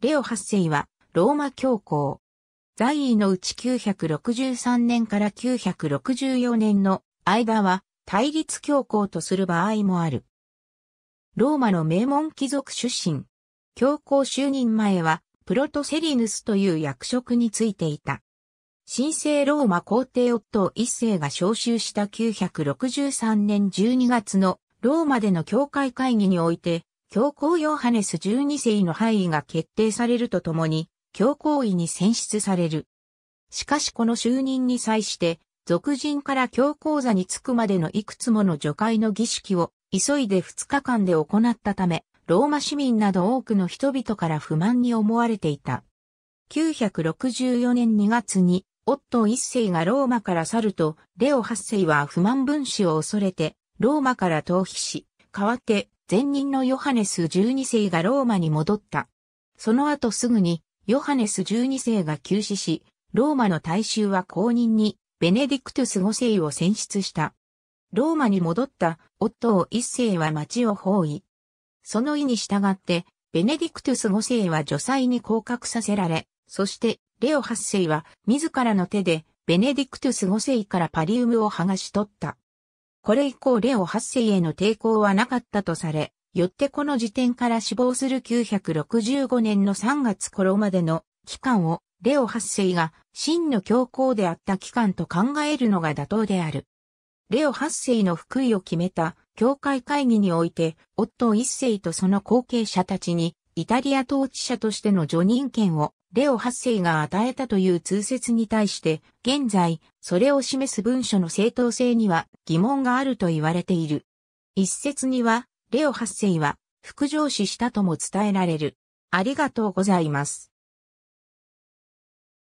レオ8世は、ローマ教皇。在位のうち963年から964年の間は、対立教皇とする場合もある。ローマの名門貴族出身。教皇就任前は、プロトセリヌスという役職についていた。神聖ローマ皇帝夫一世が召集した963年12月のローマでの教会会議において、教皇ヨハネス12世の範囲が決定されるとともに、教皇位に選出される。しかしこの就任に際して、俗人から教皇座に着くまでのいくつもの除会の儀式を急いで2日間で行ったため、ローマ市民など多くの人々から不満に思われていた。964年2月に、オットー一世がローマから去ると、レオ八世は不満分子を恐れて、ローマから逃避し、代わって前任のヨハネス12世がローマに戻った。その後すぐに、ヨハネス12世が急死し、ローマの大衆は公認に、ベネディクトゥス5世を選出した。ローマに戻った夫を一1世は町を包囲。その意に従って、ベネディクトゥス5世は女祭に降格させられ、そしてレオ8世は自らの手でベネディクトゥス5世からパリウムを剥がし取った。これ以降レオ8世への抵抗はなかったとされ、よってこの時点から死亡する965年の3月頃までの期間をレオ8世が真の教皇であった期間と考えるのが妥当である。レオ8世の福井を決めた教会会議において、夫1世とその後継者たちにイタリア統治者としての助任権をレオ8世が与えたという通説に対して、現在、それを示す文書の正当性には疑問があると言われている。一説には、レオ8世は、副上司したとも伝えられる。ありがとうございます。